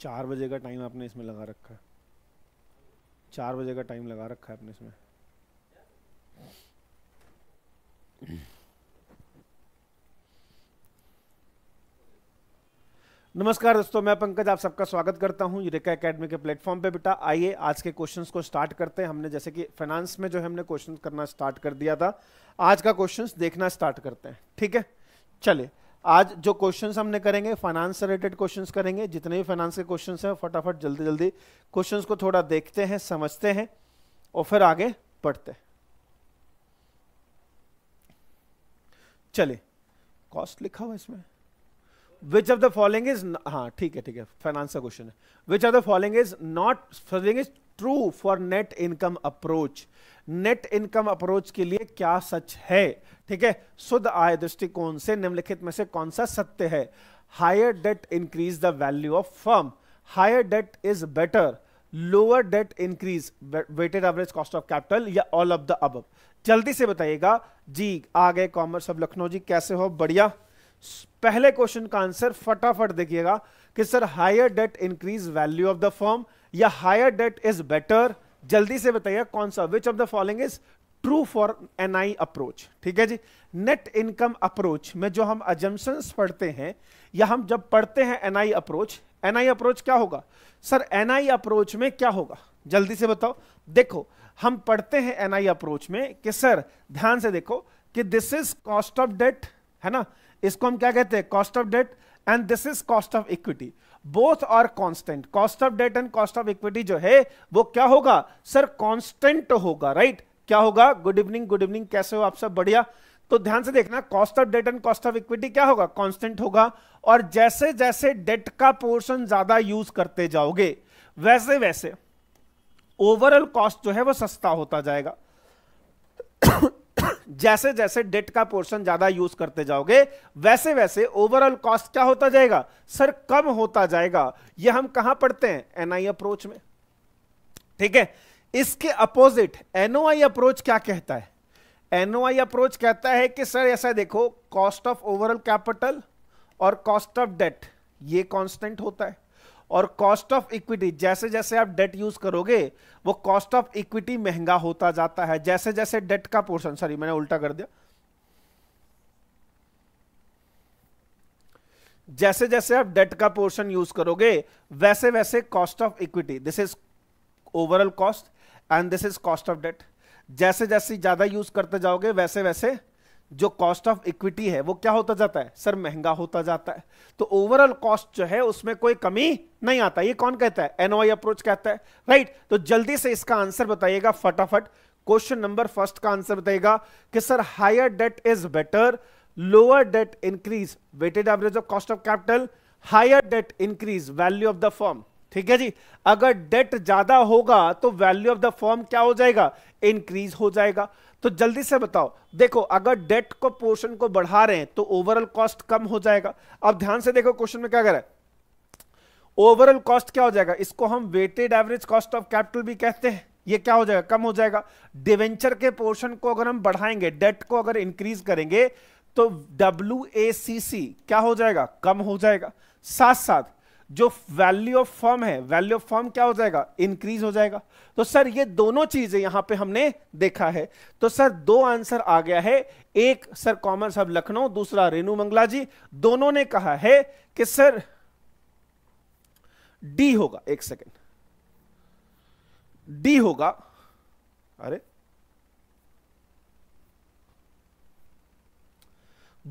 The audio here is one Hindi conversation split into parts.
चार बजे का टाइम आपने इसमें लगा रखा है चार बजे का टाइम लगा रखा है आपने इसमें नमस्कार दोस्तों मैं पंकज आप सबका स्वागत करता हूं यूरेका एकेडमी के प्लेटफॉर्म पे बेटा आइए आज के क्वेश्चंस को स्टार्ट करते हैं हमने जैसे कि फाइनेंस में जो हमने क्वेश्चन करना स्टार्ट कर दिया था आज का क्वेश्चंस देखना स्टार्ट करते हैं ठीक है चलिए आज जो क्वेश्चंस हमने करेंगे फाइनेंस रिलेटेड क्वेश्चंस करेंगे जितने भी फाइनेंस के क्वेश्चंस हैं फटाफट जल्दी जल्दी क्वेश्चंस को थोड़ा देखते हैं समझते हैं और फिर आगे पढ़ते हैं चलिए कॉस्ट लिखा हुआ इसमें which of the following is हाँ ठीक है ठीक है फाइनेंस का क्वेश्चन है which of the following is not following is true for net income approach net income approach के लिए क्या सच है ठीक है शुद्ध आय दृष्टिकोण से निम्नलिखित में से कौन सा सत्य है higher debt increase the value of firm higher debt is better lower debt increase weighted average cost of capital या ऑल ऑफ द अब जल्दी से बताइएगा जी आ गए कॉमर्स ऑफ लखनऊ जी कैसे हो बढ़िया पहले क्वेश्चन का आंसर फटाफट देखिएगा कि sir higher debt increase value of the firm या हायर डेट इज बेटर जल्दी से बताइए कौन सा which of the following is true for N I approach ठीक है जी नेट इनकम अप्रोच में जो हम अजम्पन्स पढ़ते हैं या हम जब पढ़ते हैं N I approach N I approach क्या होगा सर एन आई अप्रोच में क्या होगा जल्दी से बताओ देखो हम पढ़ते हैं एन आई अप्रोच में कि सर ध्यान से देखो कि this is cost of debt है ना इसको हम क्या कहते हैं cost of debt and this is cost of equity both are constant cost of debt and cost of equity जो है वो क्या होगा सर कांस्टेंट होगा राइट right? क्या होगा गुड इवनिंग गुड इवनिंग कैसे हो आप सब बढ़िया तो ध्यान से देखना cost of debt and cost of equity क्या होगा कॉन्स्टेंट होगा और जैसे जैसे डेट का पोर्शन ज्यादा यूज करते जाओगे वैसे वैसे ओवरऑल कॉस्ट जो है वो सस्ता होता जाएगा जैसे जैसे डेट का पोर्शन ज्यादा यूज करते जाओगे वैसे वैसे ओवरऑल कॉस्ट क्या होता जाएगा सर कम होता जाएगा यह हम कहां पढ़ते हैं एनआई अप्रोच में ठीक है इसके अपोजिट एनओआई अप्रोच क्या कहता है एनओआई अप्रोच कहता है कि सर ऐसा देखो कॉस्ट ऑफ ओवरऑल कैपिटल और कॉस्ट ऑफ डेट ये कांस्टेंट होता है और कॉस्ट ऑफ इक्विटी जैसे जैसे आप डेट यूज करोगे वो कॉस्ट ऑफ इक्विटी महंगा होता जाता है जैसे जैसे डेट का पोर्शन सॉरी मैंने उल्टा कर दिया जैसे जैसे आप डेट का पोर्शन यूज करोगे वैसे वैसे cost of equity this is overall cost and this is cost of debt जैसे जैसे ज्यादा यूज करते जाओगे वैसे वैसे जो कॉस्ट ऑफ इक्विटी है वो क्या होता जाता है सर महंगा होता जाता है तो ओवरऑल कॉस्ट जो है उसमें कोई कमी नहीं आता ये कौन कहता है एनओआई अप्रोच कहता है राइट तो जल्दी से इसका आंसर बताइएगा फटाफट क्वेश्चन नंबर फर्स्ट का आंसर बताइएगा कि sir higher debt is better lower debt increase weighted average of cost of capital higher debt increase value of the firm ठीक है जी अगर डेट ज्यादा होगा तो वैल्यू ऑफ द फॉर्म क्या हो जाएगा इंक्रीज हो जाएगा तो जल्दी से बताओ देखो अगर डेट को पोर्शन को बढ़ा रहे हैं तो ओवरऑल कॉस्ट कम हो जाएगा अब ध्यान से देखो क्वेश्चन में क्या कह रहा है ओवरऑल कॉस्ट क्या हो जाएगा इसको हम weighted average cost of capital भी कहते हैं ये क्या हो जाएगा कम हो जाएगा डिवेंचर के पोर्शन को अगर हम बढ़ाएंगे डेट को अगर इंक्रीज करेंगे तो डब्ल्यू क्या हो जाएगा कम हो जाएगा साथ साथ जो वैल्यू ऑफ फॉर्म है वैल्यू ऑफ फॉर्म क्या हो जाएगा इंक्रीज हो जाएगा तो सर ये दोनों चीजें यहां पे हमने देखा है तो सर दो आंसर आ गया है एक सर कॉमर्स हब लखनऊ दूसरा रेणु मंगला जी दोनों ने कहा है कि सर डी होगा एक सेकेंड डी होगा अरे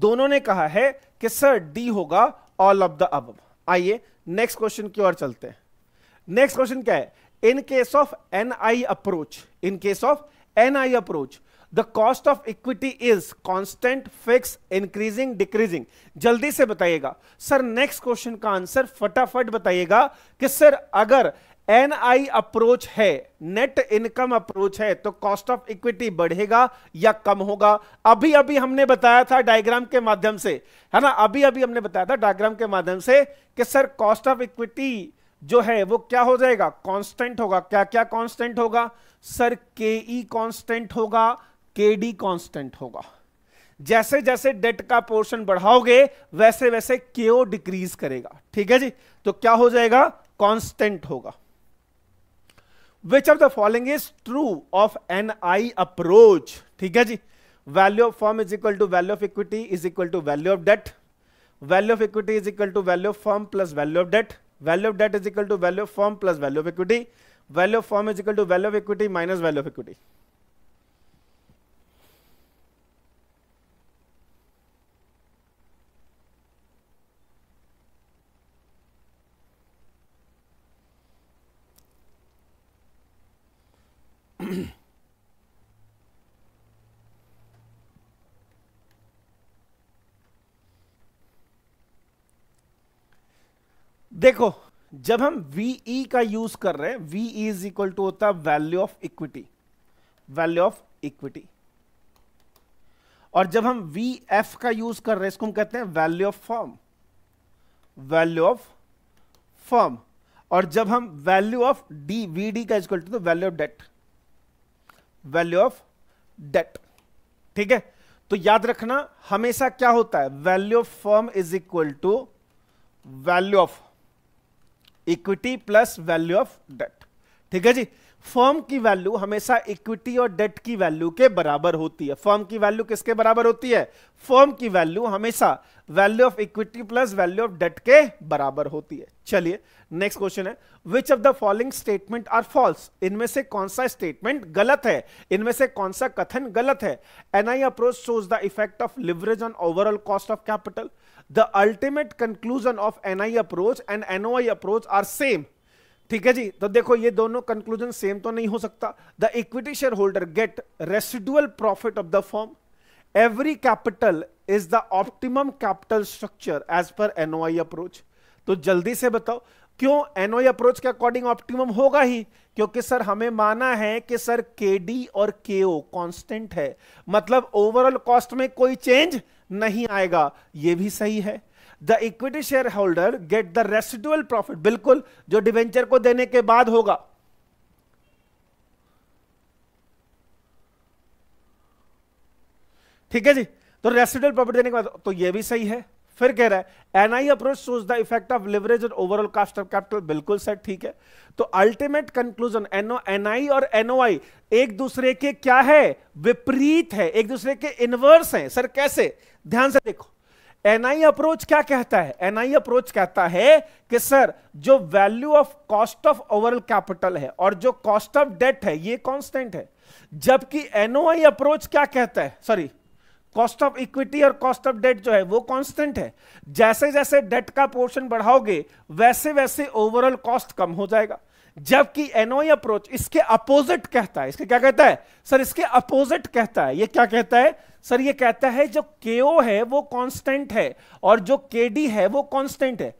दोनों ने कहा है कि सर डी होगा ऑल ऑफ द अब आइए नेक्स्ट क्वेश्चन की ओर चलते हैं नेक्स्ट क्वेश्चन क्या है in case of N I approach in case of N I approach the cost of equity is constant fix increasing decreasing जल्दी से बताइएगा सर नेक्स्ट क्वेश्चन का आंसर फटाफट बताइएगा कि सर अगर एनआई अप्रोच है नेट इनकम अप्रोच है तो कॉस्ट ऑफ इक्विटी बढ़ेगा या कम होगा अभी अभी हमने बताया था डायग्राम के माध्यम से है ना अभी अभी हमने बताया था डायग्राम के माध्यम से कि सर कॉस्ट ऑफ इक्विटी जो है वो क्या हो जाएगा कांस्टेंट होगा क्या क्या कांस्टेंट होगा सर के ई कॉन्स्टेंट होगा के डी कॉन्स्टेंट होगा जैसे जैसे डेट का पोर्शन बढ़ाओगे वैसे वैसे के ओ डिक्रीज करेगा ठीक है जी तो क्या हो जाएगा कांस्टेंट होगा which of the following is true of N I approach ठीक है जी value of firm is equal to value of equity is equal to value of debt value of equity is equal to value of firm plus value of debt value of debt is equal to value of firm plus value of equity value of firm is equal to value of equity minus value of equity देखो जब हम वी e का यूज कर रहे हैं वी इज इक्वल टू होता है value of equity value of equity और जब हम वी एफ का यूज कर रहे हैं इसको हम कहते हैं value of firm value of firm और जब हम value of D V D का equal to value of debt value of debt ठीक है तो याद रखना हमेशा क्या होता है value of firm is equal to value of equity plus value of debt ठीक है जी फर्म की वैल्यू हमेशा इक्विटी और डेट की वैल्यू के बराबर होती है फर्म की वैल्यू किसके बराबर होती है फर्म की वैल्यू हमेशा value of equity plus value of debt के बराबर होती है चलिए नेक्स्ट क्वेश्चन है which of the following statement are false इनमें से कौन सा स्टेटमेंट गलत है इनमें से कौन सा कथन गलत है NI approach shows the effect of leverage on overall cost of capital the ultimate conclusion of NI approach and NOI approach are same ठीक है जी तो देखो ये दोनों कंक्लूजन सेम तो नहीं हो सकता the equity share holder get residual profit of the firm every capital is the optimum capital structure as per NOI approach तो जल्दी से बताओ क्यों एनओआई अप्रोच के अकॉर्डिंग ऑप्टिमम होगा ही क्योंकि सर हमें माना है कि सर के और के ओ है मतलब ओवरऑल कॉस्ट में कोई चेंज नहीं आएगा यह भी सही है the equity share holder get the residual profit बिल्कुल जो डिवेंचर को देने के बाद होगा ठीक है जी तो रेसिडुअल प्रॉफिट देने के बाद तो यह भी सही है फिर कह रहा है NI approach shows the effect of leverage और ओवरऑल कास्ट ऑफ कैपिटल बिल्कुल सर ठीक है तो अल्टीमेट कंक्लूजन एनओ एनआई और एनओआई एक दूसरे के क्या है विपरीत है एक दूसरे के इनवर्स हैं सर कैसे ध्यान से देखो एनआई अप्रोच क्या कहता है एनआई अप्रोच कहता है कि सर जो value of cost of overall capital है और जो कॉस्ट ऑफ डेट है ये कॉन्स्टेंट है जबकि एनओआई अप्रोच क्या कहता है सॉरी कॉस्ट ऑफ इक्विटी और कॉस्ट ऑफ डेट जो है वो कांस्टेंट है जैसे जैसे डेट का पोर्शन बढ़ाओगे वैसे वैसे ओवरऑल कॉस्ट कम हो जाएगा जबकि एनओई अप्रोच इसके अपोजिट कहता है इसके क्या कहता है सर इसके अपोजिट कहता है ये क्या कहता है सर ये कहता है जो के है वो कांस्टेंट है और जो केडी है वो कांस्टेंट है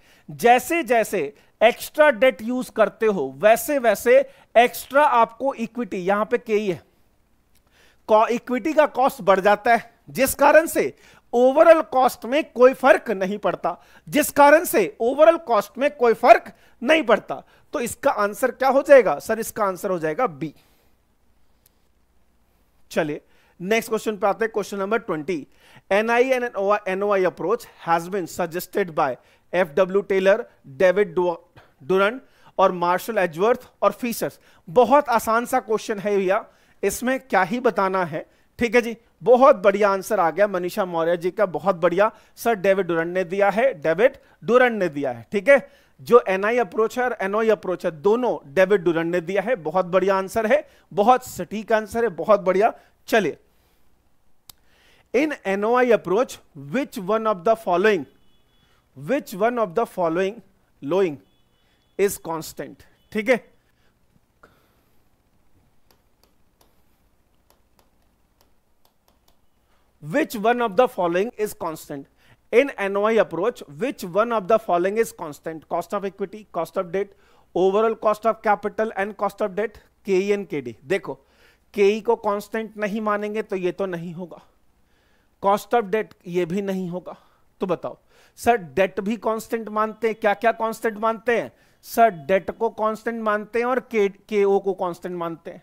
जैसे जैसे एक्स्ट्रा डेट यूज करते हो वैसे वैसे एक्स्ट्रा आपको इक्विटी यहां पे के ही e है इक्विटी का कॉस्ट बढ़ जाता है जिस कारण से ओवरऑल कॉस्ट में कोई फर्क नहीं पड़ता जिस कारण से ओवरऑल कॉस्ट में कोई फर्क नहीं पड़ता तो इसका आंसर क्या हो जाएगा सर इसका आंसर हो जाएगा बी चलिए नेक्स्ट क्वेश्चन पे आते हैं question number twenty NI and NOI approach has been suggested by F W Taylor David Durand और मार्शल एजवर्थ और फीसर्स बहुत आसान सा क्वेश्चन है भैया इसमें क्या ही बताना है ठीक है जी बहुत बढ़िया आंसर आ गया मनीषा मौर्य जी का बहुत बढ़िया सर डेविड डुरन ने दिया है डेविड डुरन ने दिया है ठीक है जो एनआई अप्रोच है और एनओई अप्रोच है दोनों डेविड डुरन ने दिया है बहुत बढ़िया आंसर है बहुत सटीक आंसर है बहुत बढ़िया चलिए in NOI approach which one of the following which one of the following lowing is constant ठीक है which one of the following is constant in NOI approach which one of the following is constant cost of equity cost of debt overall cost of capital and cost of debt KE and KD dekho KE ko constant nahi manenge to ye to nahi hoga cost of debt ye bhi nahi hoga to batao sir debt भी कांस्टेंट मानते हैं क्या क्या कांस्टेंट मानते हैं सर डेट को कांस्टेंट मानते हैं और के के ओ को कांस्टेंट मानते हैं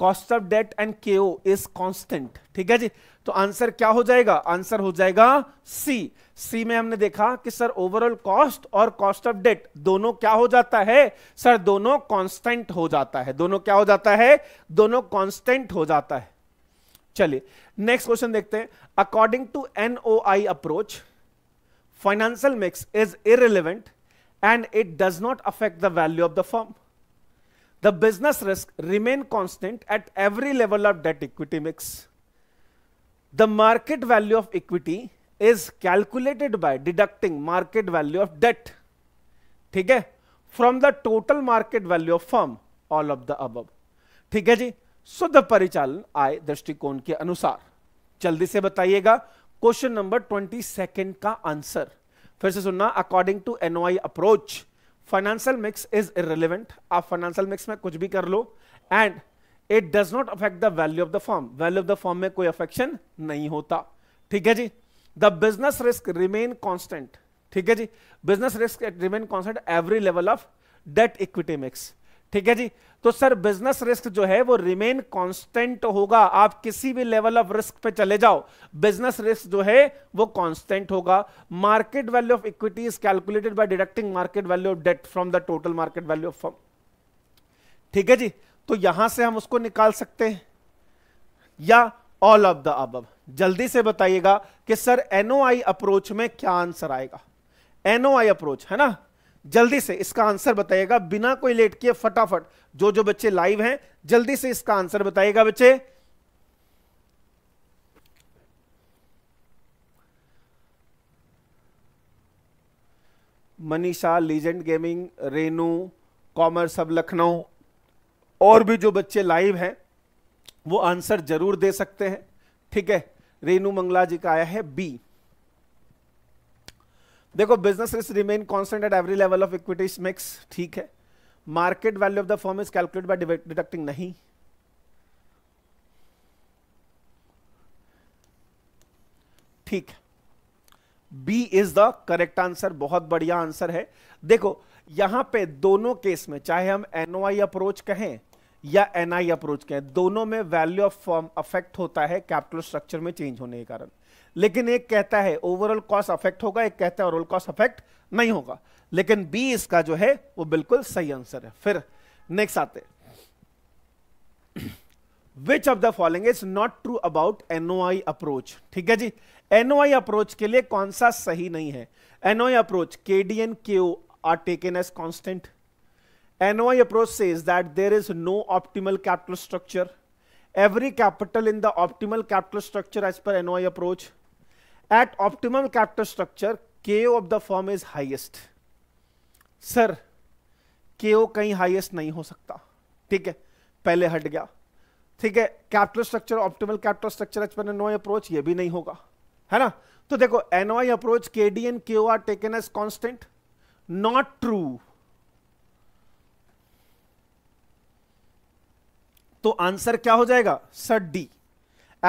कॉस्ट ऑफ डेट एंड के ओ इज कॉन्स्टेंट ठीक है जी तो आंसर क्या हो जाएगा आंसर हो जाएगा सी सी में हमने देखा कि सर ओवरऑल कॉस्ट और कॉस्ट ऑफ डेट दोनों क्या हो जाता है सर दोनों कांस्टेंट हो जाता है दोनों क्या हो जाता है दोनों कांस्टेंट हो जाता है चलिए नेक्स्ट क्वेश्चन देखते हैं according to I approach financial mix is irrelevant and it does not affect the value of the firm The business risk remain constant at every level of debt equity mix. The market value of equity is calculated by deducting market value of debt. theek hai from the total market value of firm all of the above theek hai ji शुद्ध परिचालन आय दृष्टिकोण के अनुसार जल्दी से बताइएगा क्वेश्चन नंबर ट्वेंटी सेकेंड का आंसर फिर से सुनना according to NOI approach financial mix is irrelevant आप फाइनेंशियल मिक्स में कुछ भी कर लो and it does not affect the value of the firm value of the firm में कोई अफेक्शन नहीं होता ठीक है जी the business risk remain constant ठीक है जी business risk remain constant every level of debt equity mix ठीक है जी तो सर बिजनेस रिस्क जो है वो रिमेन कांस्टेंट होगा आप किसी भी लेवल ऑफ रिस्क पे चले जाओ बिजनेस रिस्क जो है वो कांस्टेंट होगा market value of equity is calculated by deducting market value of debt from the total market value of firm ठीक है जी तो यहां से हम उसको निकाल सकते हैं या ऑल ऑफ द अब जल्दी से बताइएगा कि सर एनओआई अप्रोच में क्या आंसर आएगा एनओआई अप्रोच है ना जल्दी से इसका आंसर बताइएगा बिना कोई लेट किए फटाफट जो जो बच्चे लाइव हैं जल्दी से इसका आंसर बताइएगा बच्चे Manisha legend gaming Renu commerce सब लखनऊ और भी जो बच्चे लाइव हैं वो आंसर जरूर दे सकते हैं ठीक है रेनू मंगला जी का आया है बी देखो business risk remain constant at every level of equities mix ठीक है market value of the firm is calculate by deducting नहीं ठीक B is the correct answer बहुत बढ़िया आंसर है देखो यहां पे दोनों केस में चाहे हम एनओआई अप्रोच कहें या एनआई अप्रोच कहें दोनों में वैल्यू ऑफ फॉर्म अफेक्ट होता है कैपिटल स्ट्रक्चर में चेंज होने के कारण लेकिन एक कहता है ओवरऑल कॉस्ट अफेक्ट होगा एक कहता है ओवरऑल कॉस्ट अफेक्ट नहीं होगा लेकिन बी इसका जो है वो बिल्कुल सही आंसर है फिर नेक्स्ट आते which of the following is not true about NOI approach ठीक है जी एनओआई अप्रोच के लिए कौन सा सही नहीं है NOI approach K D and K O are taken as constant NOI approach says that there is no optimal capital structure every capital in the optimal capital structure as per NOI approach at capital structure K O of the firm is highest sir K O कहीं हाइएस्ट नहीं हो सकता ठीक है पहले हट गया ठीक है capital structure optimal capital structure as per NOI approach ये भी नहीं होगा है ना तो देखो NOI approach K D and K O are taken as constant not true तो आंसर क्या हो जाएगा sir D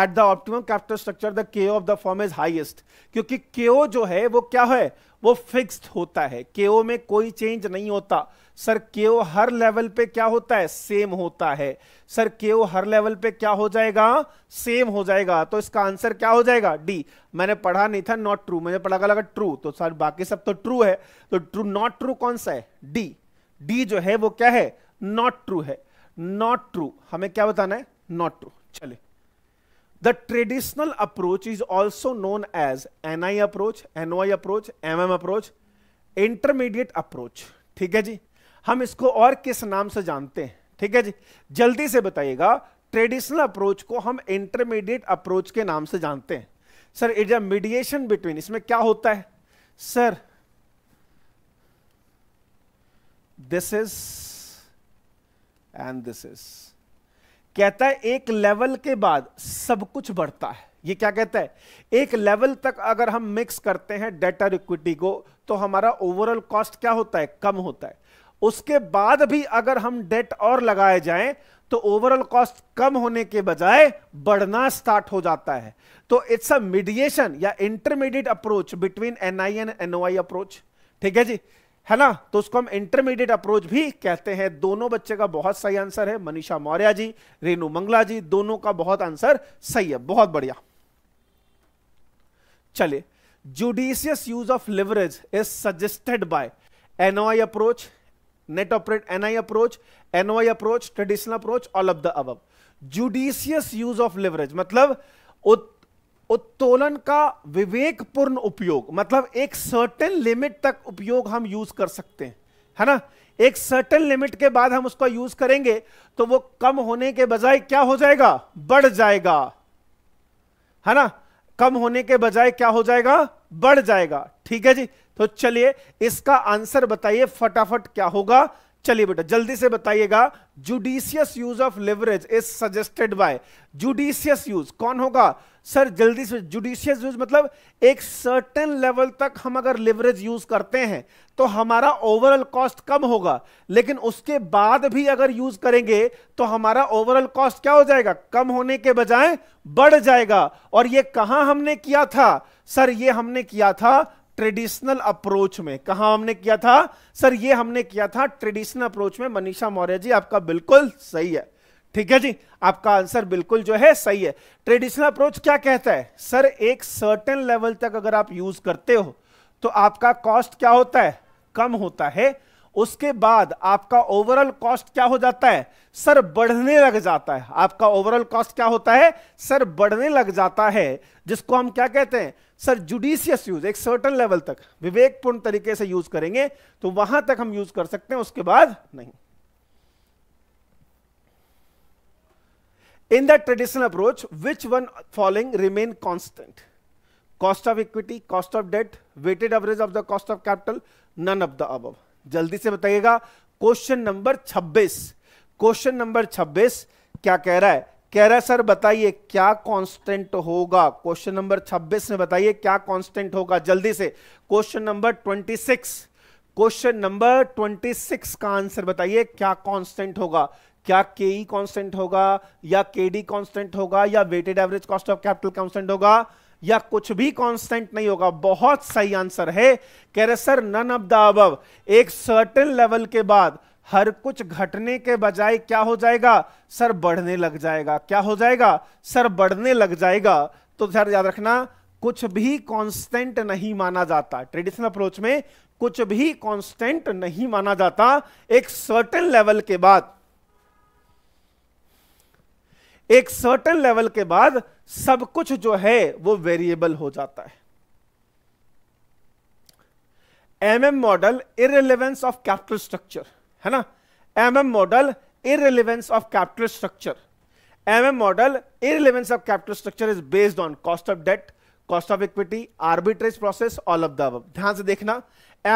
at the optimum capital structure the K of the firm is highest क्योंकि के ओ जो है वो क्या है वो फिक्स्ड होता है के ओ में कोई चेंज नहीं होता सर के ओ हर लेवल पे क्या होता है सेम होता है सर के ओ हर लेवल पे क्या हो जाएगा सेम हो जाएगा तो इसका आंसर क्या हो जाएगा डी मैंने पढ़ा नहीं था नॉट ट्रू मैंने पढ़ा लगा ट्रू तो सर बाकी सब तो ट्रू है तो ट्रू नॉट ट्रू कौन सा है डी डी जो है वो क्या है नॉट ट्रू है नॉट ट्रू हमें क्या बताना है नॉट ट्रू चले The traditional approach is also known as NI approach, NOI approach, MM approach, intermediate approach. ठीक है जी हम इसको और किस नाम से जानते हैं ठीक है जी जल्दी से बताइएगा ट्रेडिशनल अप्रोच को हम इंटरमीडिएट अप्रोच के नाम से जानते हैं sir it a mediation between इसमें क्या होता है sir this is and this is कहता है एक लेवल के बाद सब कुछ बढ़ता है ये क्या कहता है एक लेवल तक अगर हम मिक्स करते हैं डेट और इक्विटी को तो हमारा ओवरऑल कॉस्ट क्या होता है कम होता है उसके बाद भी अगर हम डेट और लगाए जाएं तो ओवरऑल कॉस्ट कम होने के बजाय बढ़ना स्टार्ट हो जाता है तो इट्स अ मीडिएशन या intermediate approach between NI and NOI approach ठीक है जी है ना तो उसको हम इंटरमीडिएट अप्रोच भी कहते हैं दोनों बच्चे का बहुत सही आंसर है मनीषा मौर्या जी रेणु मंगला जी दोनों का बहुत आंसर सही है बहुत बढ़िया चलिए judicious use of leverage is suggested by NI approach net operate NI approach NI approach traditional approach all of the अब जुडिशियस यूज ऑफ लिवरेज मतलब उत्तोलन का विवेकपूर्ण उपयोग मतलब एक सर्टेन लिमिट तक उपयोग हम यूज कर सकते हैं है ना एक सर्टेन लिमिट के बाद हम उसका यूज करेंगे तो वो कम होने के बजाय क्या हो जाएगा बढ़ जाएगा है ना कम होने के बजाय क्या हो जाएगा बढ़ जाएगा ठीक है जी तो चलिए इसका आंसर बताइए फटाफट क्या होगा चलिए बेटा जल्दी से बताइएगा judicious use of leverage is suggested by judicious use कौन होगा सर जल्दी से जुडिशियस यूज मतलब एक सर्टेन लेवल तक हम अगर लिवरेज यूज करते हैं तो हमारा ओवरऑल कॉस्ट कम होगा लेकिन उसके बाद भी अगर यूज करेंगे तो हमारा ओवरऑल कॉस्ट क्या हो जाएगा कम होने के बजाय बढ़ जाएगा और ये कहां हमने किया था सर ये हमने किया था ट्रेडिशनल अप्रोच में कहा हमने किया था सर ये हमने किया था ट्रेडिशनल अप्रोच में मनीषा मौर्य जी आपका बिल्कुल सही है ठीक है जी आपका आंसर बिल्कुल जो है सही है ट्रेडिशनल अप्रोच क्या कहता है सर एक सर्टेन लेवल तक अगर आप यूज करते हो तो आपका कॉस्ट क्या होता है कम होता है उसके बाद आपका ओवरऑल कॉस्ट क्या हो जाता है सर बढ़ने लग जाता है आपका ओवरऑल कॉस्ट क्या होता है सर बढ़ने लग जाता है जिसको हम क्या कहते हैं सर जुडिशियस यूज एक सर्टन लेवल तक विवेकपूर्ण तरीके से यूज करेंगे तो वहां तक हम यूज कर सकते हैं उसके बाद नहीं In that traditional approach, which one following remain constant? Cost of equity, cost of debt, weighted average of the cost of capital, none of the above. जल्दी से बताइएगा क्वेश्चन नंबर 26 क्वेश्चन नंबर 26 क्या कह रहा है कह रहा है सर बताइए क्या कांस्टेंट होगा क्वेश्चन नंबर 26 में बताइए क्या कांस्टेंट होगा जल्दी से क्वेश्चन नंबर 26 क्वेश्चन नंबर 26 का आंसर बताइए क्या कांस्टेंट होगा क्या के ई कॉन्स्टेंट होगा या के डी कॉन्स्टेंट होगा या weighted average cost of capital constant होगा या कुछ भी कांस्टेंट नहीं होगा बहुत सही आंसर है कह रहे सर नन ऑफ द अब एक सर्टेन लेवल के बाद हर कुछ घटने के बजाय क्या हो जाएगा सर बढ़ने लग जाएगा क्या हो जाएगा सर बढ़ने लग जाएगा तो सर याद रखना कुछ भी कांस्टेंट नहीं माना जाता ट्रेडिशनल अप्रोच में कुछ भी कांस्टेंट नहीं माना जाता एक सर्टेन लेवल के बाद एक सर्टन लेवल के बाद सब कुछ जो है वो वेरिएबल हो जाता है M M model irrelevance of capital structure है ना M M model irrelevance of capital structure M M model irrelevance of capital structure is based on cost of debt cost of equity arbitrage process all of the ध्यान से देखना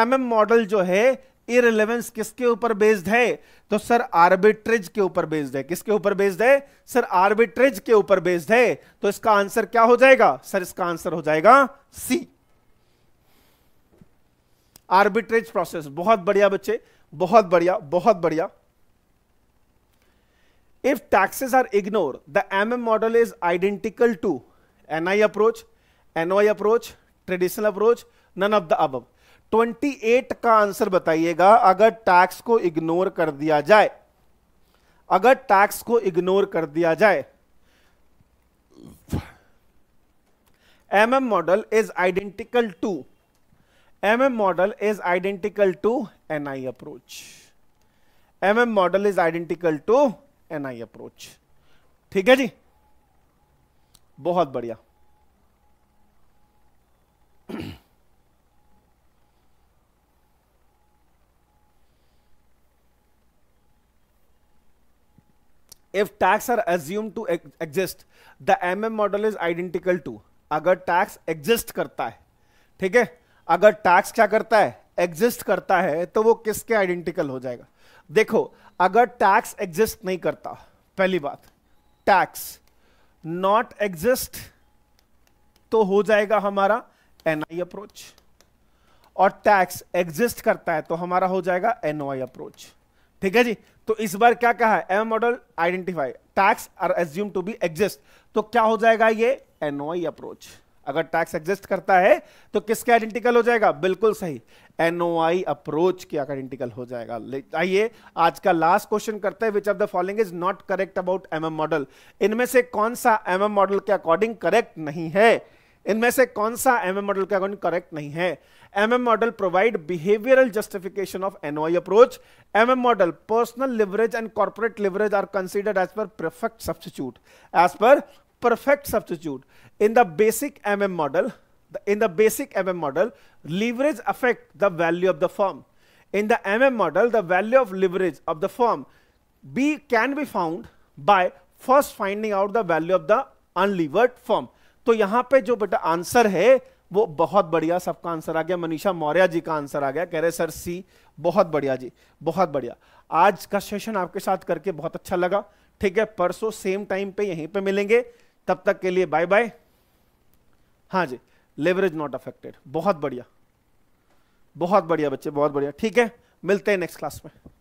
एम एम मॉडल जो है इरेलीवेंस किसके ऊपर बेस्ड है तो सर आर्बिट्रेज के ऊपर बेस्ड है किसके ऊपर बेस्ड है सर आर्बिट्रेज के ऊपर बेस्ड है तो इसका आंसर क्या हो जाएगा सर इसका आंसर हो जाएगा सी आर्बिट्रेज प्रोसेस बहुत बढ़िया बच्चे बहुत बढ़िया बहुत बढ़िया if taxes are ignore the M model is identical to NI approach noi approach traditional approach none of the अब 28 का आंसर बताइएगा अगर टैक्स को इग्नोर कर दिया जाए अगर टैक्स को इग्नोर कर दिया जाए M M model is identical to M M model is identical to N I approach MM model is identical to N I approach ठीक है जी बहुत बढ़िया if tax are assume to exist the M M model is identical to अगर टैक्स एग्जिस्ट करता है ठीक है अगर टैक्स क्या करता है एग्जिस्ट करता है तो वो किसके आइडेंटिकल हो जाएगा देखो अगर टैक्स एग्जिस्ट नहीं करता पहली बात टैक्स नॉट एग्जिस्ट तो हो जाएगा हमारा एनआई अप्रोच और टैक्स एग्जिस्ट करता है तो हमारा हो जाएगा एनओआई अप्रोच ठीक है जी तो इस बार क्या कहा है M model identify tax are assume to be exist तो क्या हो जाएगा ये एनओआई अप्रोच अगर टैक्स एग्जिस्ट करता है तो किसके आइडेंटिकल हो जाएगा बिल्कुल सही एनओआई अप्रोच के आइडेंटिकल हो जाएगा आइए आज का लास्ट क्वेश्चन करते हैं which of the following is not correct about MM model इनमें से कौन सा एमएम मॉडल के अकॉर्डिंग करेक्ट नहीं है इनमें से कौन सा एमएम मॉडल के अकॉर्डिंग करेक्ट नहीं है MM model provide behavioural justification of NOI approach MM model personal leverage and corporate leverage are considered as per perfect substitute as per perfect substitute in the basic M model in the basic MM model leverage affect the value of the firm in the MM model the value of leverage of the firm B can be found by first finding out the value of the unlevered firm तो यहां पर जो बेटा आंसर है वो बहुत बढ़िया सबका आंसर आ गया मनीषा मौर्या जी का आंसर आ गया कह रहे सर सी बहुत बढ़िया जी बहुत बढ़िया आज का सेशन आपके साथ करके बहुत अच्छा लगा ठीक है परसों सेम टाइम पे यहीं पे मिलेंगे तब तक के लिए बाय बाय हाँ जी लेवरेज नॉट अफेक्टेड बहुत बढ़िया बहुत बढ़िया बच्चे बहुत बढ़िया ठीक है मिलते हैं नेक्स्ट क्लास में